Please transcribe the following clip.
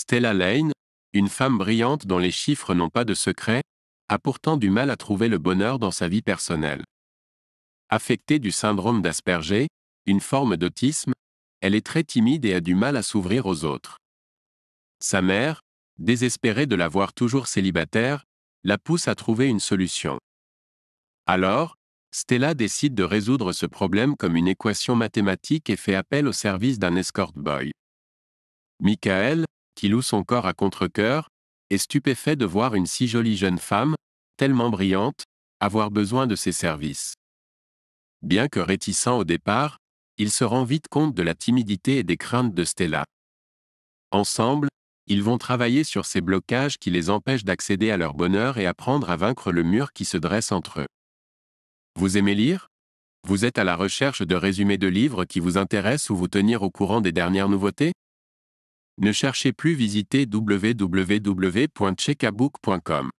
Stella Lane, une femme brillante dont les chiffres n'ont pas de secret, a pourtant du mal à trouver le bonheur dans sa vie personnelle. Affectée du syndrome d'Asperger, une forme d'autisme, elle est très timide et a du mal à s'ouvrir aux autres. Sa mère, désespérée de la voir toujours célibataire, la pousse à trouver une solution. Alors, Stella décide de résoudre ce problème comme une équation mathématique et fait appel au service d'un escort boy. Michael, qui loue son corps à contre coeur est stupéfait de voir une si jolie jeune femme, tellement brillante, avoir besoin de ses services. Bien que réticent au départ, il se rend vite compte de la timidité et des craintes de Stella. Ensemble, ils vont travailler sur ces blocages qui les empêchent d'accéder à leur bonheur et apprendre à vaincre le mur qui se dresse entre eux. Vous aimez lire Vous êtes à la recherche de résumés de livres qui vous intéressent ou vous tenir au courant des dernières nouveautés ne cherchez plus visiter www.checkabook.com.